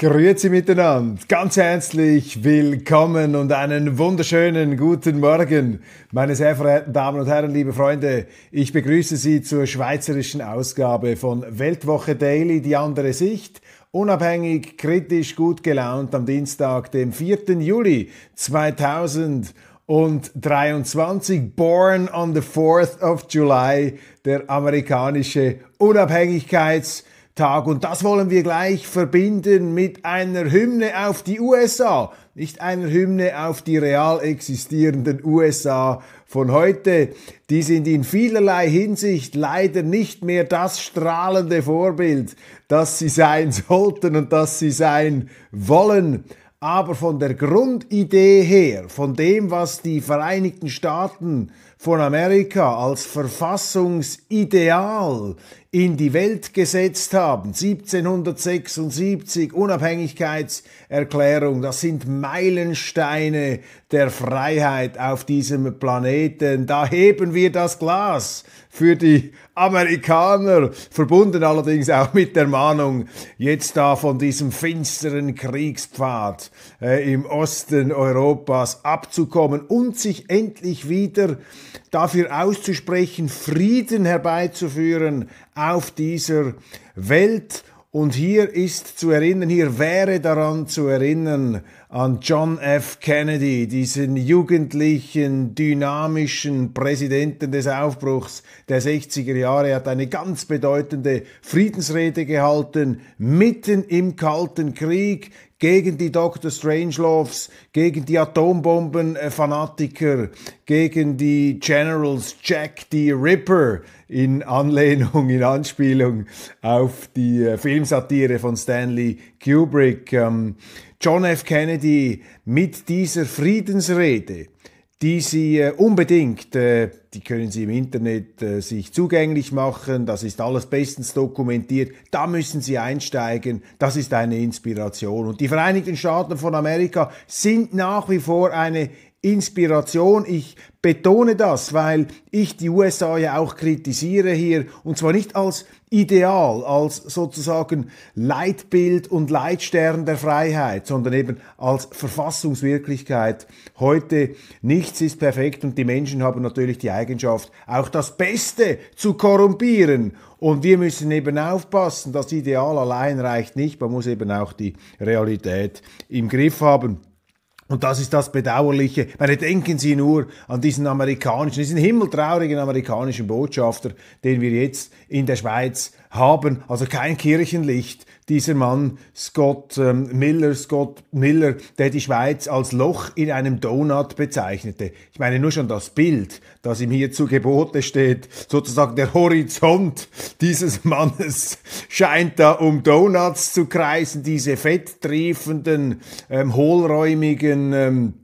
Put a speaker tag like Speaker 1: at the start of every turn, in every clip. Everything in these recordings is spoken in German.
Speaker 1: Grüezi miteinander, ganz herzlich willkommen und einen wunderschönen guten Morgen, meine sehr verehrten Damen und Herren, liebe Freunde. Ich begrüße Sie zur schweizerischen Ausgabe von Weltwoche Daily, die andere Sicht unabhängig, kritisch, gut gelaunt am Dienstag, dem 4. Juli 2023, born on the 4th of July, der amerikanische Unabhängigkeits- Tag. Und das wollen wir gleich verbinden mit einer Hymne auf die USA. Nicht einer Hymne auf die real existierenden USA von heute. Die sind in vielerlei Hinsicht leider nicht mehr das strahlende Vorbild, das sie sein sollten und das sie sein wollen. Aber von der Grundidee her, von dem, was die Vereinigten Staaten von Amerika als Verfassungsideal in die Welt gesetzt haben. 1776 Unabhängigkeitserklärung, das sind Meilensteine der Freiheit auf diesem Planeten. Da heben wir das Glas für die Amerikaner, verbunden allerdings auch mit der Mahnung, jetzt da von diesem finsteren Kriegspfad äh, im Osten Europas abzukommen und sich endlich wieder dafür auszusprechen, Frieden herbeizuführen auf dieser Welt. Und hier ist zu erinnern, hier wäre daran zu erinnern, an John F. Kennedy, diesen jugendlichen, dynamischen Präsidenten des Aufbruchs der 60er Jahre, hat eine ganz bedeutende Friedensrede gehalten, mitten im Kalten Krieg, gegen die Dr. Strangeloves, gegen die Atombombenfanatiker, gegen die Generals Jack the Ripper in Anlehnung, in Anspielung auf die äh, Filmsatire von Stanley Kubrick. Ähm John F. Kennedy mit dieser Friedensrede, die Sie äh, unbedingt, äh, die können Sie im Internet äh, sich zugänglich machen, das ist alles bestens dokumentiert, da müssen Sie einsteigen, das ist eine Inspiration. Und die Vereinigten Staaten von Amerika sind nach wie vor eine Inspiration. Ich betone das, weil ich die USA ja auch kritisiere hier und zwar nicht als Ideal, als sozusagen Leitbild und Leitstern der Freiheit, sondern eben als Verfassungswirklichkeit. Heute nichts ist perfekt und die Menschen haben natürlich die Eigenschaft, auch das Beste zu korrumpieren. Und wir müssen eben aufpassen, das Ideal allein reicht nicht, man muss eben auch die Realität im Griff haben. Und das ist das Bedauerliche. Meine, denken Sie nur an diesen amerikanischen, diesen himmeltraurigen amerikanischen Botschafter, den wir jetzt in der Schweiz haben. Also kein Kirchenlicht. Dieser Mann, Scott ähm, Miller, Scott Miller, der die Schweiz als Loch in einem Donut bezeichnete. Ich meine nur schon das Bild, das ihm hier zu Gebote steht. Sozusagen der Horizont dieses Mannes scheint da um Donuts zu kreisen, diese fetttriefenden, ähm, hohlräumigen, ähm,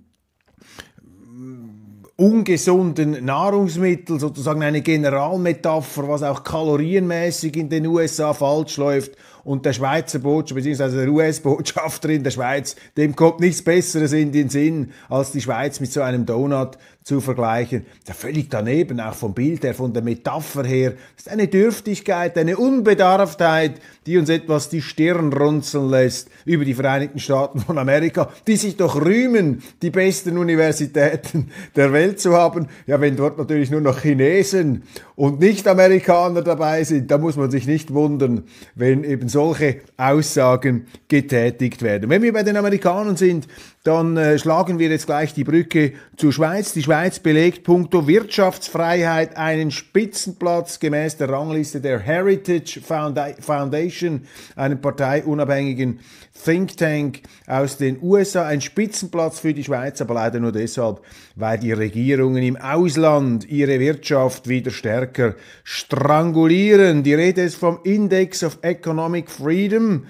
Speaker 1: ungesunden Nahrungsmittel, sozusagen eine Generalmetapher, was auch kalorienmäßig in den USA falsch läuft. Und der Schweizer Botschafter bzw. der US-Botschafter in der Schweiz, dem kommt nichts Besseres in den Sinn, als die Schweiz mit so einem Donut zu vergleichen. Das ist ja völlig daneben, auch vom Bild her, von der Metapher her. Das ist eine Dürftigkeit, eine Unbedarftheit, die uns etwas die Stirn runzeln lässt über die Vereinigten Staaten von Amerika, die sich doch rühmen, die besten Universitäten der Welt zu haben. Ja, wenn dort natürlich nur noch Chinesen und Nicht-Amerikaner dabei sind, da muss man sich nicht wundern, wenn eben solche Aussagen getätigt werden. Wenn wir bei den Amerikanern sind, dann äh, schlagen wir jetzt gleich die Brücke zur Schweiz. Die Schweiz belegt punkto Wirtschaftsfreiheit einen Spitzenplatz gemäß der Rangliste der Heritage Foundation, einem parteiunabhängigen Think Tank aus den USA. Ein Spitzenplatz für die Schweiz, aber leider nur deshalb, weil die Regierungen im Ausland ihre Wirtschaft wieder stärker strangulieren. Die Rede ist vom Index of Economic Freedom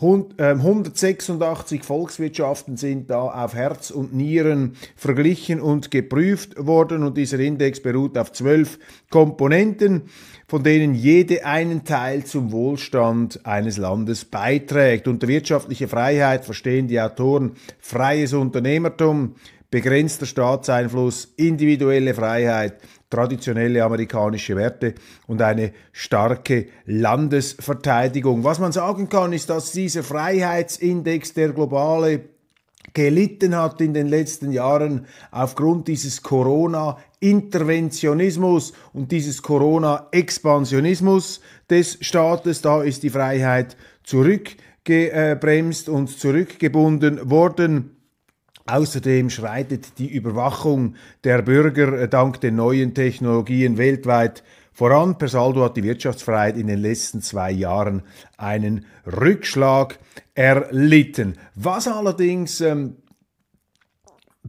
Speaker 1: 186 ähm, Volkswirtschaften sind da auf Herz und Nieren verglichen und geprüft worden und dieser Index beruht auf zwölf Komponenten, von denen jede einen Teil zum Wohlstand eines Landes beiträgt. Unter wirtschaftliche Freiheit verstehen die Autoren freies Unternehmertum, begrenzter Staatseinfluss, individuelle Freiheit, traditionelle amerikanische Werte und eine starke Landesverteidigung. Was man sagen kann, ist, dass dieser Freiheitsindex, der globale gelitten hat in den letzten Jahren aufgrund dieses Corona-Interventionismus und dieses Corona-Expansionismus des Staates. Da ist die Freiheit zurückgebremst und zurückgebunden worden. Außerdem schreitet die Überwachung der Bürger äh, dank den neuen Technologien weltweit voran. Per Saldo hat die Wirtschaftsfreiheit in den letzten zwei Jahren einen Rückschlag erlitten. Was allerdings ähm,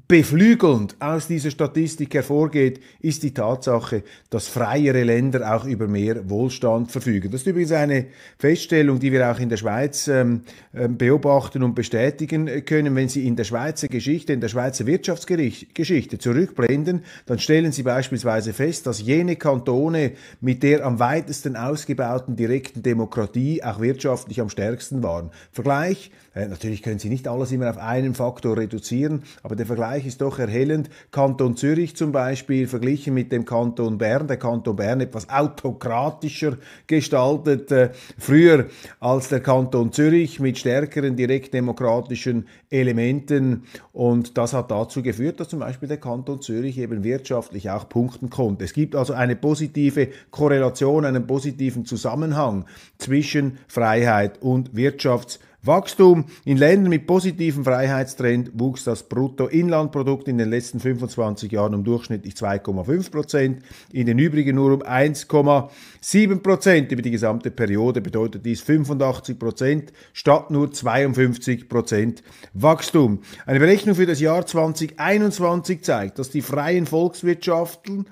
Speaker 1: beflügelnd aus dieser Statistik hervorgeht, ist die Tatsache, dass freiere Länder auch über mehr Wohlstand verfügen. Das ist übrigens eine Feststellung, die wir auch in der Schweiz ähm, ähm beobachten und bestätigen äh, können. Wenn Sie in der Schweizer Geschichte, in der Schweizer Wirtschaftsgeschichte zurückblenden, dann stellen Sie beispielsweise fest, dass jene Kantone mit der am weitesten ausgebauten direkten Demokratie auch wirtschaftlich am stärksten waren. Vergleich, äh, natürlich können Sie nicht alles immer auf einen Faktor reduzieren, aber der Vergleich Vergleich ist doch erhellend. Kanton Zürich zum Beispiel verglichen mit dem Kanton Bern. Der Kanton Bern etwas autokratischer gestaltet. Äh, früher als der Kanton Zürich mit stärkeren direktdemokratischen Elementen. Und das hat dazu geführt, dass zum Beispiel der Kanton Zürich eben wirtschaftlich auch punkten konnte. Es gibt also eine positive Korrelation, einen positiven Zusammenhang zwischen Freiheit und Wirtschafts- Wachstum. In Ländern mit positivem Freiheitstrend wuchs das Bruttoinlandprodukt in den letzten 25 Jahren um durchschnittlich 2,5 Prozent, in den übrigen nur um 1,7 Prozent. Über die gesamte Periode bedeutet dies 85 Prozent statt nur 52 Prozent Wachstum. Eine Berechnung für das Jahr 2021 zeigt, dass die freien Volkswirtschaften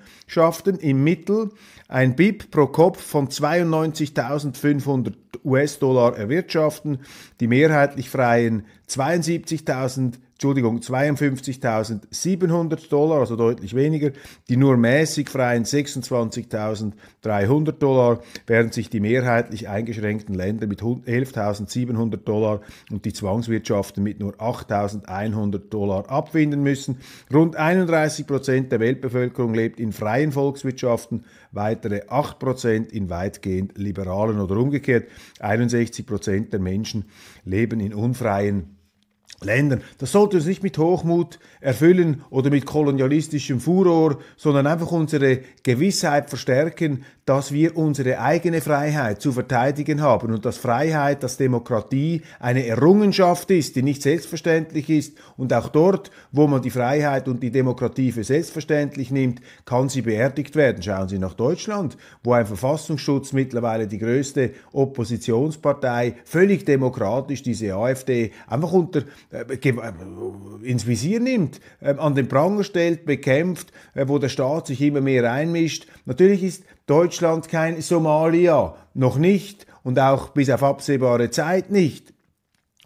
Speaker 1: im Mittel ein BIP pro Kopf von 92.500 US-Dollar erwirtschaften, die mehrheitlich freien 72.000 Entschuldigung, 52.700 Dollar, also deutlich weniger, die nur mäßig freien 26.300 Dollar, während sich die mehrheitlich eingeschränkten Länder mit 11.700 Dollar und die Zwangswirtschaften mit nur 8.100 Dollar abfinden müssen. Rund 31 Prozent der Weltbevölkerung lebt in freien Volkswirtschaften, weitere 8 Prozent in weitgehend liberalen oder umgekehrt. 61 Prozent der Menschen leben in unfreien Volkswirtschaften. Ländern. Das sollte uns nicht mit Hochmut erfüllen oder mit kolonialistischem Furor, sondern einfach unsere Gewissheit verstärken, dass wir unsere eigene Freiheit zu verteidigen haben und dass Freiheit, dass Demokratie eine Errungenschaft ist, die nicht selbstverständlich ist und auch dort, wo man die Freiheit und die Demokratie für selbstverständlich nimmt, kann sie beerdigt werden. Schauen Sie nach Deutschland, wo ein Verfassungsschutz mittlerweile die größte Oppositionspartei völlig demokratisch, diese AfD, einfach unter äh, äh, ins Visier nimmt, ähm, an den Pranger stellt, bekämpft, äh, wo der Staat sich immer mehr einmischt. Natürlich ist Deutschland kein Somalia, noch nicht und auch bis auf absehbare Zeit nicht.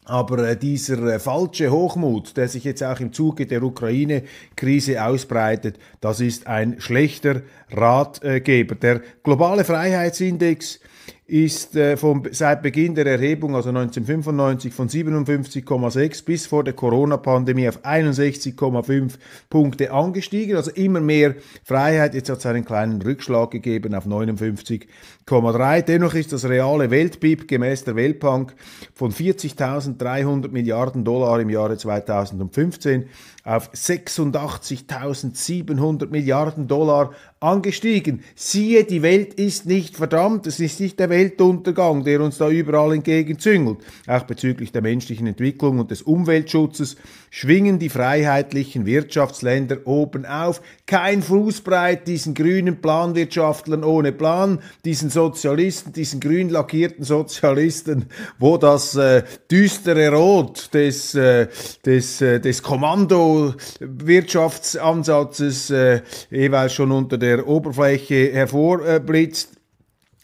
Speaker 1: Aber dieser falsche Hochmut, der sich jetzt auch im Zuge der Ukraine-Krise ausbreitet, das ist ein schlechter Ratgeber. Der globale Freiheitsindex ist äh, vom, seit Beginn der Erhebung, also 1995, von 57,6 bis vor der Corona-Pandemie auf 61,5 Punkte angestiegen. Also immer mehr Freiheit. Jetzt hat es einen kleinen Rückschlag gegeben auf 59,3. Dennoch ist das reale Weltbib bip gemäß der Weltbank von 40.300 Milliarden Dollar im Jahre 2015 auf 86.700 Milliarden Dollar angestiegen. Siehe, die Welt ist nicht verdammt, es ist nicht der Weltuntergang, der uns da überall entgegenzüngelt. Auch bezüglich der menschlichen Entwicklung und des Umweltschutzes schwingen die freiheitlichen Wirtschaftsländer oben auf. Kein Fußbreit diesen grünen Planwirtschaftlern ohne Plan, diesen Sozialisten, diesen grün lackierten Sozialisten, wo das äh, düstere Rot des, äh, des, äh, des Kommando-Wirtschaftsansatzes äh, jeweils schon unter der der Oberfläche hervorblitzt.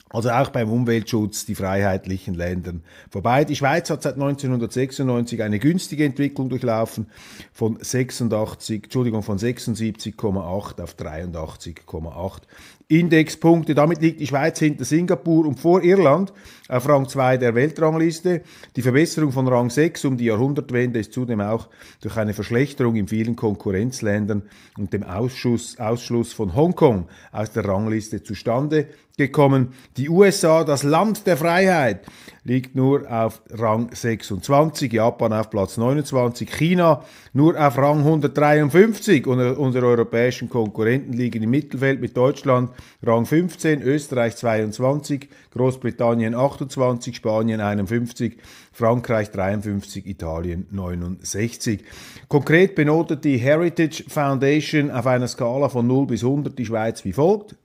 Speaker 1: Also auch beim Umweltschutz die freiheitlichen Länder vorbei. Die Schweiz hat seit 1996 eine günstige Entwicklung durchlaufen von 86, Entschuldigung, von 76,8 auf 83,8 Indexpunkte. Damit liegt die Schweiz hinter Singapur und vor Irland auf äh, Rang 2 der Weltrangliste. Die Verbesserung von Rang 6 um die Jahrhundertwende ist zudem auch durch eine Verschlechterung in vielen Konkurrenzländern und dem Ausschuss, Ausschluss von Hongkong aus der Rangliste zustande gekommen. Die USA, das Land der Freiheit, liegt nur auf Rang 26, Japan auf Platz 29, China nur auf Rang 153 und äh, unsere europäischen Konkurrenten liegen im Mittelfeld mit Deutschland Rang 15, Österreich 22, Großbritannien 28, Spanien 51, Frankreich 53, Italien 69. Konkret benotet die Heritage Foundation auf einer Skala von 0 bis 100 die Schweiz wie folgt.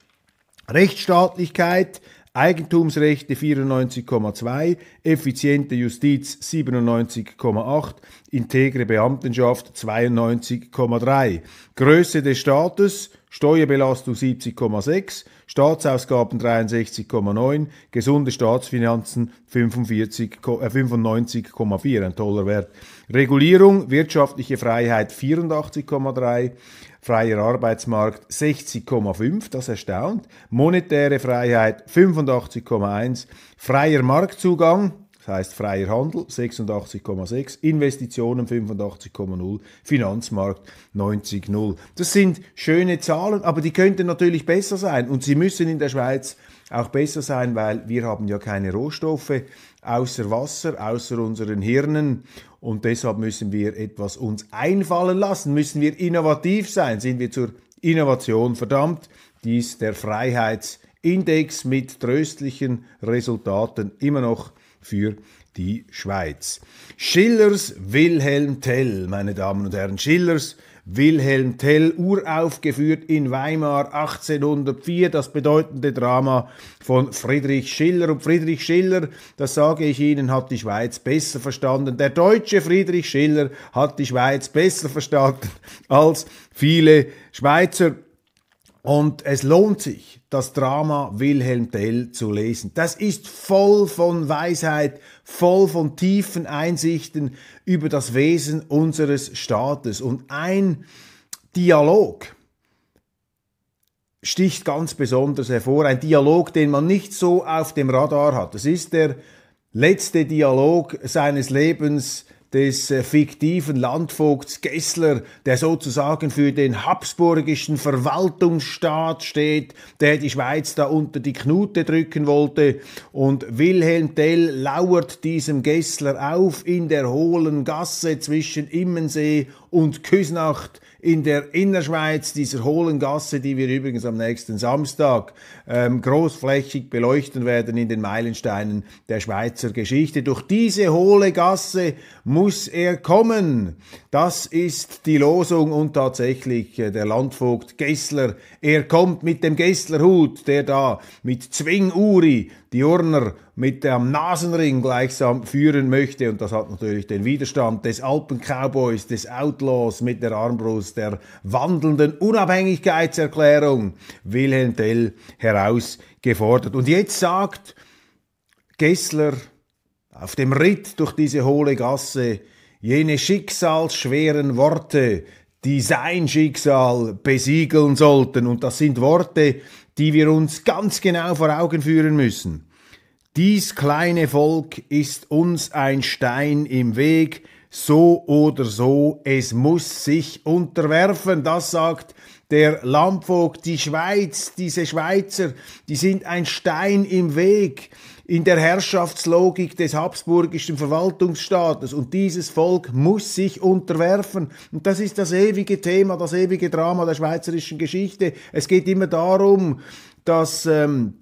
Speaker 1: Rechtsstaatlichkeit Eigentumsrechte 94,2, effiziente Justiz 97,8, integre Beamtenschaft 92,3, Größe des Staates Steuerbelastung 70,6, Staatsausgaben 63,9, gesunde Staatsfinanzen 95,4, äh, ein toller Wert. Regulierung, wirtschaftliche Freiheit 84,3, freier Arbeitsmarkt 60,5, das erstaunt, monetäre Freiheit 85,1, freier Marktzugang das heißt freier Handel 86,6, Investitionen 85,0, Finanzmarkt 90,0. Das sind schöne Zahlen, aber die könnten natürlich besser sein und sie müssen in der Schweiz auch besser sein, weil wir haben ja keine Rohstoffe außer Wasser, außer unseren Hirnen und deshalb müssen wir etwas uns einfallen lassen, müssen wir innovativ sein, sind wir zur Innovation verdammt. Dies der Freiheitsindex mit tröstlichen Resultaten immer noch für die Schweiz. Schillers Wilhelm Tell, meine Damen und Herren, Schillers Wilhelm Tell, uraufgeführt in Weimar 1804, das bedeutende Drama von Friedrich Schiller. Und Friedrich Schiller, das sage ich Ihnen, hat die Schweiz besser verstanden. Der deutsche Friedrich Schiller hat die Schweiz besser verstanden als viele Schweizer und es lohnt sich, das Drama Wilhelm Tell zu lesen. Das ist voll von Weisheit, voll von tiefen Einsichten über das Wesen unseres Staates. Und ein Dialog sticht ganz besonders hervor. Ein Dialog, den man nicht so auf dem Radar hat. Das ist der letzte Dialog seines Lebens des äh, fiktiven Landvogts Gessler, der sozusagen für den habsburgischen Verwaltungsstaat steht, der die Schweiz da unter die Knute drücken wollte. Und Wilhelm Tell lauert diesem Gessler auf in der hohlen Gasse zwischen Immensee und Küsnacht in der Innerschweiz, dieser hohlen Gasse, die wir übrigens am nächsten Samstag ähm, großflächig beleuchten werden in den Meilensteinen der Schweizer Geschichte. Durch diese hohle Gasse muss er kommen. Das ist die Losung und tatsächlich äh, der Landvogt Gessler, er kommt mit dem Gesslerhut, der da mit Zwinguri die Urner mit dem Nasenring gleichsam führen möchte. Und das hat natürlich den Widerstand des Alpen-Cowboys, des Outlaws mit der Armbrust, der wandelnden Unabhängigkeitserklärung Wilhelm Tell herausgefordert. Und jetzt sagt Gessler, auf dem Ritt durch diese hohle Gasse, jene schicksalsschweren Worte, die sein Schicksal besiegeln sollten. Und das sind Worte, die wir uns ganz genau vor Augen führen müssen. Dies kleine Volk ist uns ein Stein im Weg, so oder so, es muss sich unterwerfen, das sagt der Landvogt, die Schweiz, diese Schweizer, die sind ein Stein im Weg, in der Herrschaftslogik des habsburgischen Verwaltungsstaates und dieses Volk muss sich unterwerfen. Und das ist das ewige Thema, das ewige Drama der schweizerischen Geschichte. Es geht immer darum, dass ähm,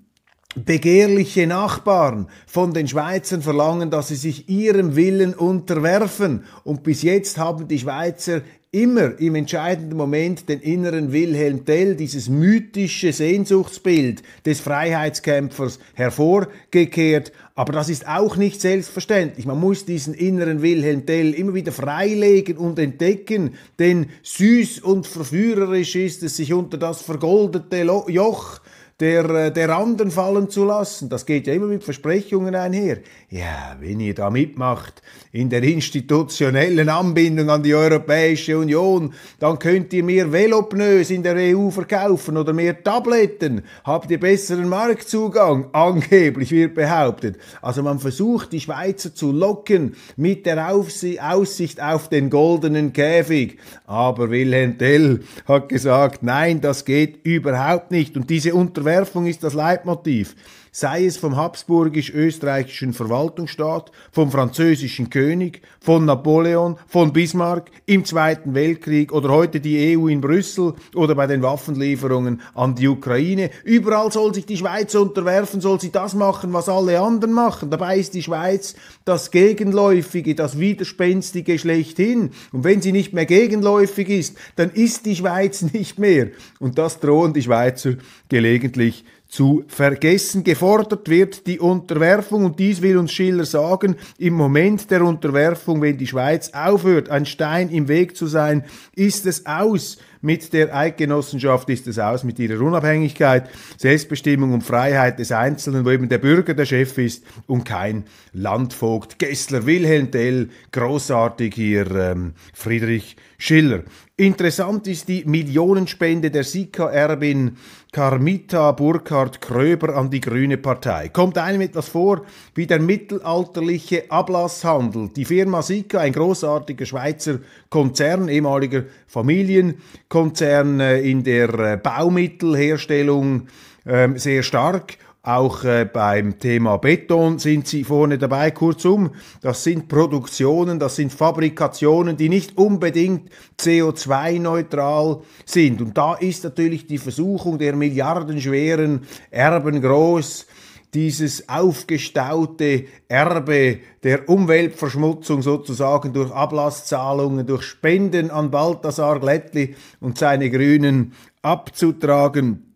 Speaker 1: Begehrliche Nachbarn von den Schweizern verlangen, dass sie sich ihrem Willen unterwerfen. Und bis jetzt haben die Schweizer immer im entscheidenden Moment den inneren Wilhelm Tell, dieses mythische Sehnsuchtsbild des Freiheitskämpfers hervorgekehrt. Aber das ist auch nicht selbstverständlich. Man muss diesen inneren Wilhelm Tell immer wieder freilegen und entdecken, denn süß und verführerisch ist es, sich unter das vergoldete Joch der, äh, der anderen fallen zu lassen. Das geht ja immer mit Versprechungen einher. Ja, wenn ihr da mitmacht in der institutionellen Anbindung an die Europäische Union, dann könnt ihr mehr Velopneus in der EU verkaufen oder mehr Tabletten, habt ihr besseren Marktzugang, angeblich wird behauptet. Also man versucht, die Schweizer zu locken mit der Aussicht auf den goldenen Käfig. Aber Wilhelm Tell hat gesagt, nein, das geht überhaupt nicht. Und diese Unterwelt Verwerfung ist das Leitmotiv sei es vom habsburgisch-österreichischen Verwaltungsstaat, vom französischen König, von Napoleon, von Bismarck, im Zweiten Weltkrieg oder heute die EU in Brüssel oder bei den Waffenlieferungen an die Ukraine. Überall soll sich die Schweiz unterwerfen, soll sie das machen, was alle anderen machen. Dabei ist die Schweiz das Gegenläufige, das Widerspenstige schlechthin. Und wenn sie nicht mehr gegenläufig ist, dann ist die Schweiz nicht mehr. Und das drohen die Schweizer gelegentlich zu vergessen. Gefordert wird die Unterwerfung und dies will uns Schiller sagen, im Moment der Unterwerfung, wenn die Schweiz aufhört, ein Stein im Weg zu sein, ist es aus mit der Eidgenossenschaft, ist es aus mit ihrer Unabhängigkeit, Selbstbestimmung und Freiheit des Einzelnen, wo eben der Bürger der Chef ist und kein Landvogt. Gessler, Wilhelm Tell, großartig hier ähm, Friedrich Schiller. Interessant ist die Millionenspende der Sika-Erbin Carmita Burkhard Kröber an die Grüne Partei. Kommt einem etwas vor wie der mittelalterliche Ablasshandel. Die Firma Sika, ein großartiger Schweizer Konzern, ehemaliger Familienkonzern äh, in der äh, Baumittelherstellung ähm, sehr stark auch äh, beim Thema Beton sind sie vorne dabei. Kurzum, das sind Produktionen, das sind Fabrikationen, die nicht unbedingt CO2-neutral sind. Und da ist natürlich die Versuchung der milliardenschweren Erben groß, dieses aufgestaute Erbe der Umweltverschmutzung sozusagen durch Ablasszahlungen, durch Spenden an Balthasar Glättli und seine Grünen abzutragen.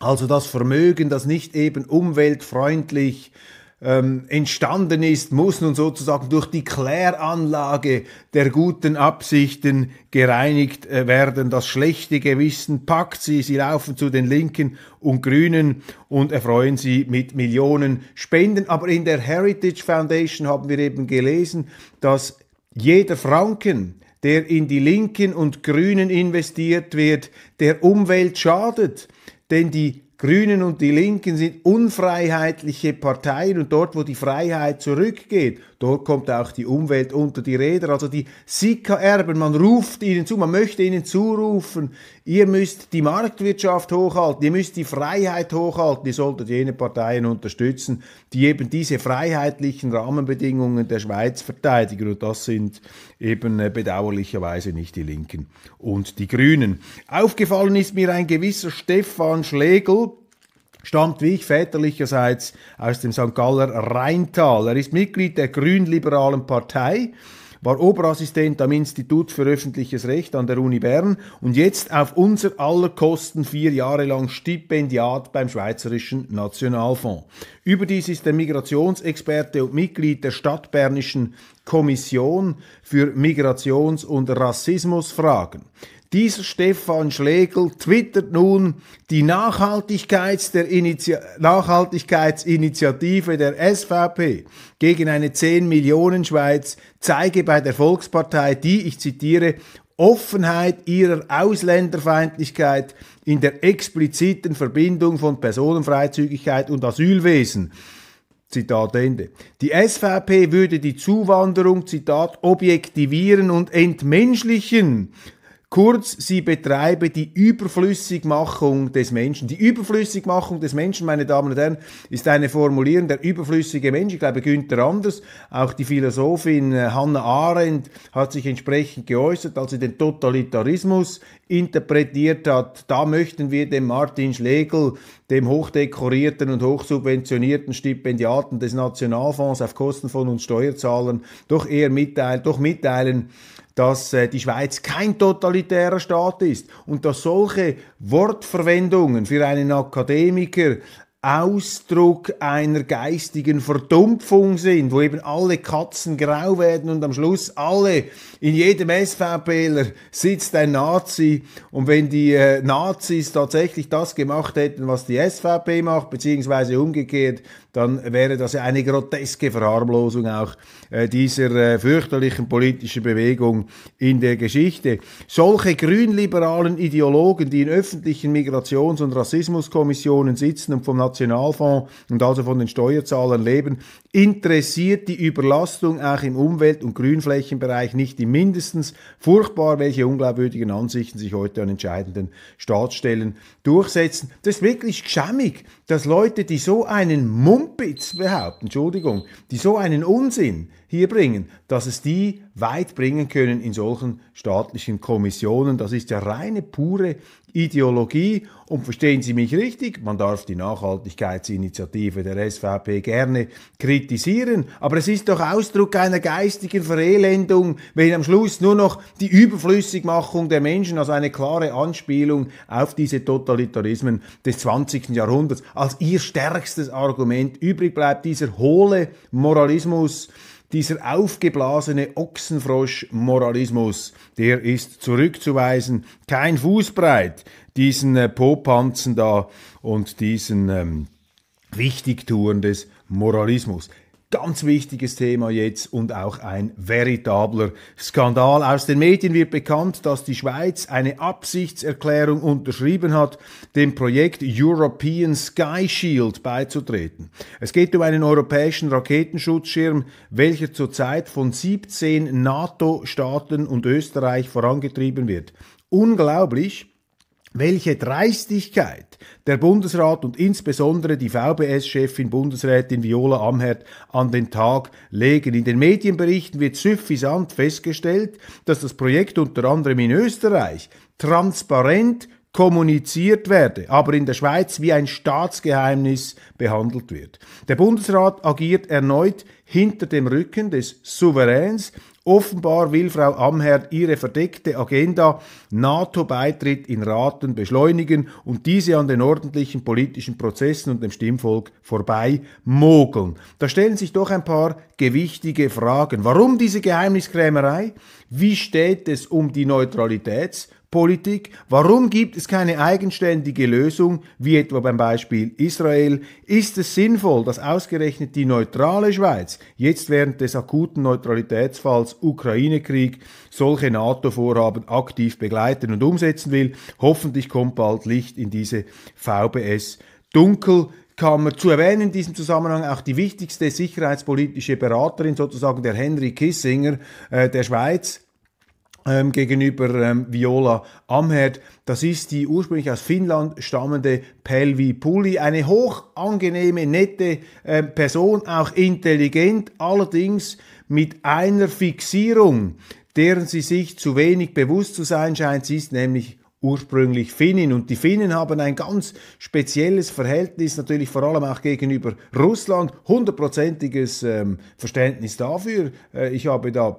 Speaker 1: Also das Vermögen, das nicht eben umweltfreundlich ähm, entstanden ist, muss nun sozusagen durch die Kläranlage der guten Absichten gereinigt äh, werden. Das schlechte Gewissen packt sie, sie laufen zu den Linken und Grünen und erfreuen sie mit Millionen Spenden. Aber in der Heritage Foundation haben wir eben gelesen, dass jeder Franken, der in die Linken und Grünen investiert wird, der Umwelt schadet denn die Grünen und die Linken sind unfreiheitliche Parteien und dort, wo die Freiheit zurückgeht, dort kommt auch die Umwelt unter die Räder. Also die Sika-Erben, man ruft ihnen zu, man möchte ihnen zurufen, Ihr müsst die Marktwirtschaft hochhalten, ihr müsst die Freiheit hochhalten, ihr solltet jene Parteien unterstützen, die eben diese freiheitlichen Rahmenbedingungen der Schweiz verteidigen. Und das sind eben äh, bedauerlicherweise nicht die Linken und die Grünen. Aufgefallen ist mir ein gewisser Stefan Schlegel, stammt wie ich väterlicherseits aus dem St. Galler Rheintal. Er ist Mitglied der Grünliberalen Partei war Oberassistent am Institut für öffentliches Recht an der Uni Bern und jetzt auf unser aller Kosten vier Jahre lang Stipendiat beim Schweizerischen Nationalfonds. Überdies ist er Migrationsexperte und Mitglied der stadtbernischen Kommission für Migrations- und Rassismusfragen. Dieser Stefan Schlegel twittert nun, die Nachhaltigkeits der Nachhaltigkeitsinitiative der SVP gegen eine 10 Millionen Schweiz zeige bei der Volkspartei die, ich zitiere, Offenheit ihrer Ausländerfeindlichkeit in der expliziten Verbindung von Personenfreizügigkeit und Asylwesen. Zitat Ende. Die SVP würde die Zuwanderung, Zitat, objektivieren und entmenschlichen Kurz, sie betreibe die Überflüssigmachung des Menschen. Die Überflüssigmachung des Menschen, meine Damen und Herren, ist eine Formulierung der überflüssige Mensch. Ich glaube, Günther Anders, auch die Philosophin äh, Hannah Arendt hat sich entsprechend geäußert, als sie den Totalitarismus interpretiert hat. Da möchten wir dem Martin Schlegel, dem hochdekorierten und hochsubventionierten Stipendiaten des Nationalfonds auf Kosten von uns Steuerzahlern, doch eher mitteilen, doch mitteilen, dass äh, die Schweiz kein totalitärer Staat ist und dass solche Wortverwendungen für einen Akademiker Ausdruck einer geistigen Verdumpfung sind, wo eben alle Katzen grau werden und am Schluss alle, in jedem SVPler sitzt ein Nazi und wenn die äh, Nazis tatsächlich das gemacht hätten, was die SVP macht, beziehungsweise umgekehrt, dann wäre das ja eine groteske Verharmlosung auch äh, dieser äh, fürchterlichen politischen Bewegung in der Geschichte. Solche grünliberalen Ideologen, die in öffentlichen Migrations- und Rassismuskommissionen sitzen und vom Nationalfonds und also von den Steuerzahlern leben, interessiert die Überlastung auch im Umwelt- und Grünflächenbereich nicht im mindesten. Furchtbar, welche unglaubwürdigen Ansichten sich heute an entscheidenden Staatsstellen durchsetzen. Das ist wirklich schamig, dass Leute, die so einen Mumpitz behaupten, Entschuldigung, die so einen Unsinn hier bringen, dass es die weit bringen können in solchen staatlichen Kommissionen. Das ist ja reine, pure Ideologie. Und verstehen Sie mich richtig, man darf die Nachhaltigkeitsinitiative der SVP gerne kritisieren, aber es ist doch Ausdruck einer geistigen Verelendung, wenn am Schluss nur noch die Überflüssigmachung der Menschen also eine klare Anspielung auf diese Totalitarismen des 20. Jahrhunderts als ihr stärkstes Argument übrig bleibt, dieser hohle Moralismus, dieser aufgeblasene Ochsenfrosch-Moralismus, der ist zurückzuweisen. Kein Fußbreit diesen äh, Popanzen da und diesen ähm, Wichtigtouren des Moralismus. Ganz wichtiges Thema jetzt und auch ein veritabler Skandal. Aus den Medien wird bekannt, dass die Schweiz eine Absichtserklärung unterschrieben hat, dem Projekt European Sky Shield beizutreten. Es geht um einen europäischen Raketenschutzschirm, welcher zurzeit von 17 NATO-Staaten und Österreich vorangetrieben wird. Unglaublich, welche Dreistigkeit der Bundesrat und insbesondere die VBS-Chefin Bundesrätin Viola Amherd an den Tag legen. In den Medienberichten wird suffisant festgestellt, dass das Projekt unter anderem in Österreich transparent kommuniziert werde, aber in der Schweiz wie ein Staatsgeheimnis behandelt wird. Der Bundesrat agiert erneut hinter dem Rücken des Souveräns Offenbar will Frau Amherd ihre verdeckte Agenda NATO-Beitritt in Raten beschleunigen und diese an den ordentlichen politischen Prozessen und dem Stimmvolk vorbei mogeln. Da stellen sich doch ein paar gewichtige Fragen. Warum diese Geheimniskrämerei? Wie steht es um die Neutralitäts- Politik? Warum gibt es keine eigenständige Lösung, wie etwa beim Beispiel Israel? Ist es sinnvoll, dass ausgerechnet die neutrale Schweiz jetzt während des akuten Neutralitätsfalls Ukraine-Krieg solche NATO-Vorhaben aktiv begleiten und umsetzen will? Hoffentlich kommt bald Licht in diese VBS. Dunkel Kammer zu erwähnen in diesem Zusammenhang auch die wichtigste sicherheitspolitische Beraterin sozusagen der Henry Kissinger äh, der Schweiz ähm, gegenüber ähm, Viola Amherd. Das ist die ursprünglich aus Finnland stammende Pelvi Pulli, eine hoch angenehme, nette äh, Person, auch intelligent, allerdings mit einer Fixierung, deren sie sich zu wenig bewusst zu sein scheint. Sie ist nämlich ursprünglich Finnin und die Finnen haben ein ganz spezielles Verhältnis natürlich vor allem auch gegenüber Russland, hundertprozentiges ähm, Verständnis dafür. Äh, ich habe da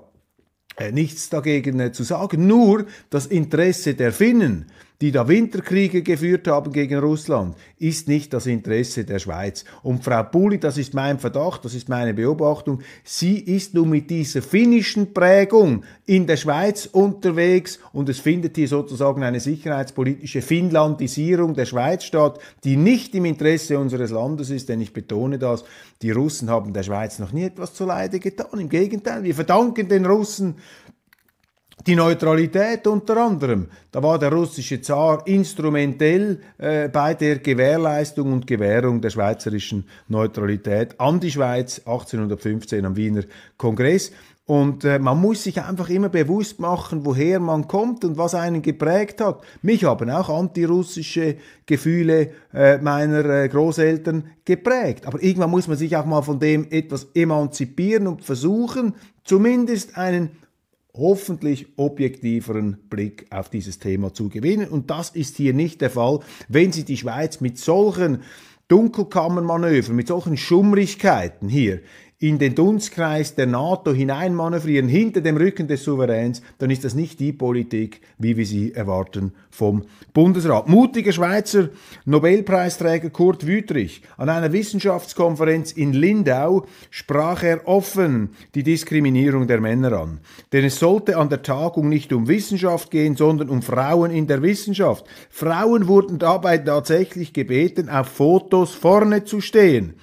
Speaker 1: äh, nichts dagegen äh, zu sagen. Nur das Interesse der Finnen, die da Winterkriege geführt haben gegen Russland, ist nicht das Interesse der Schweiz. Und Frau Puli, das ist mein Verdacht, das ist meine Beobachtung, sie ist nun mit dieser finnischen Prägung in der Schweiz unterwegs und es findet hier sozusagen eine sicherheitspolitische Finnlandisierung der Schweiz statt, die nicht im Interesse unseres Landes ist, denn ich betone das, die Russen haben der Schweiz noch nie etwas zu Leide getan. Im Gegenteil, wir verdanken den Russen die Neutralität unter anderem, da war der russische Zar instrumentell äh, bei der Gewährleistung und Gewährung der schweizerischen Neutralität an die Schweiz 1815 am Wiener Kongress. Und äh, man muss sich einfach immer bewusst machen, woher man kommt und was einen geprägt hat. Mich haben auch antirussische Gefühle äh, meiner äh, Großeltern geprägt. Aber irgendwann muss man sich auch mal von dem etwas emanzipieren und versuchen, zumindest einen hoffentlich objektiveren Blick auf dieses Thema zu gewinnen. Und das ist hier nicht der Fall, wenn Sie die Schweiz mit solchen Dunkelkammermanövern, mit solchen Schummrigkeiten hier in den Dunstkreis der NATO hineinmanövrieren, hinter dem Rücken des Souveräns, dann ist das nicht die Politik, wie wir sie erwarten vom Bundesrat. Mutiger Schweizer Nobelpreisträger Kurt Wüthrich. An einer Wissenschaftskonferenz in Lindau sprach er offen die Diskriminierung der Männer an. Denn es sollte an der Tagung nicht um Wissenschaft gehen, sondern um Frauen in der Wissenschaft. Frauen wurden dabei tatsächlich gebeten, auf Fotos vorne zu stehen.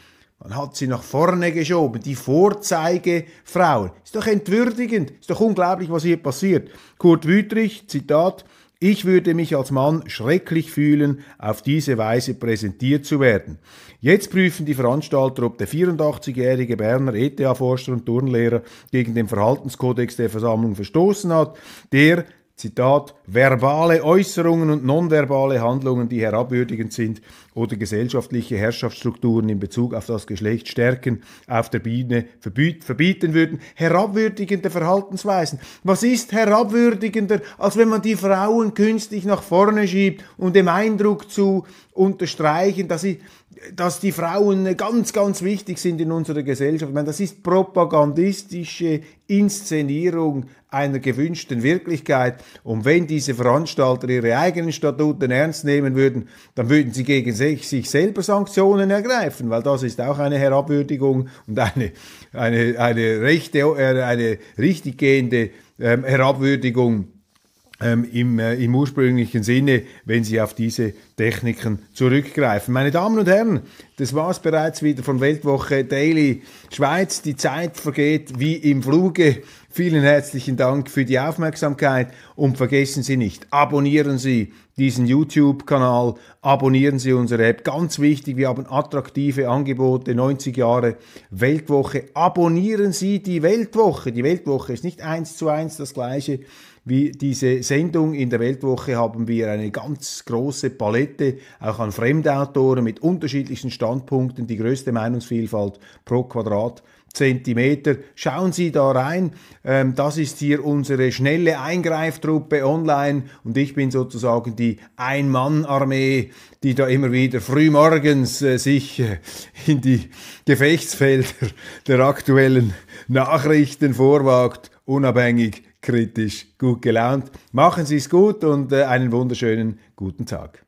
Speaker 1: Man hat sie nach vorne geschoben. Die Vorzeigefrauen. Ist doch entwürdigend. Ist doch unglaublich, was hier passiert. Kurt Wüthrich, Zitat, ich würde mich als Mann schrecklich fühlen, auf diese Weise präsentiert zu werden. Jetzt prüfen die Veranstalter, ob der 84-jährige Berner ETA-Forscher und Turnlehrer gegen den Verhaltenskodex der Versammlung verstoßen hat, der Zitat, verbale Äußerungen und nonverbale Handlungen, die herabwürdigend sind oder gesellschaftliche Herrschaftsstrukturen in Bezug auf das Geschlecht stärken, auf der Biene verbieten würden. Herabwürdigende Verhaltensweisen. Was ist herabwürdigender, als wenn man die Frauen künstlich nach vorne schiebt und dem Eindruck zu unterstreichen, dass sie, dass die Frauen ganz, ganz wichtig sind in unserer Gesellschaft. Ich meine, das ist propagandistische Inszenierung einer gewünschten Wirklichkeit. Und wenn diese Veranstalter ihre eigenen Statuten ernst nehmen würden, dann würden sie gegen sich selber Sanktionen ergreifen, weil das ist auch eine Herabwürdigung und eine, eine, eine, rechte, äh, eine richtig gehende ähm, Herabwürdigung ähm, im, äh, im ursprünglichen Sinne, wenn Sie auf diese Techniken zurückgreifen. Meine Damen und Herren, das war's bereits wieder von Weltwoche Daily Schweiz. Die Zeit vergeht wie im Fluge. Vielen herzlichen Dank für die Aufmerksamkeit und vergessen Sie nicht, abonnieren Sie diesen YouTube-Kanal, abonnieren Sie unsere App. Ganz wichtig, wir haben attraktive Angebote, 90 Jahre Weltwoche. Abonnieren Sie die Weltwoche. Die Weltwoche ist nicht eins zu eins das gleiche wie diese Sendung in der Weltwoche haben wir eine ganz große Palette auch an Fremdautoren mit unterschiedlichen Standpunkten, die größte Meinungsvielfalt pro Quadrat. Zentimeter. Schauen Sie da rein. Ähm, das ist hier unsere schnelle Eingreiftruppe online und ich bin sozusagen die Ein-Mann-Armee, die da immer wieder frühmorgens äh, sich äh, in die Gefechtsfelder der aktuellen Nachrichten vorwagt, unabhängig, kritisch gut gelaunt. Machen Sie es gut und äh, einen wunderschönen guten Tag.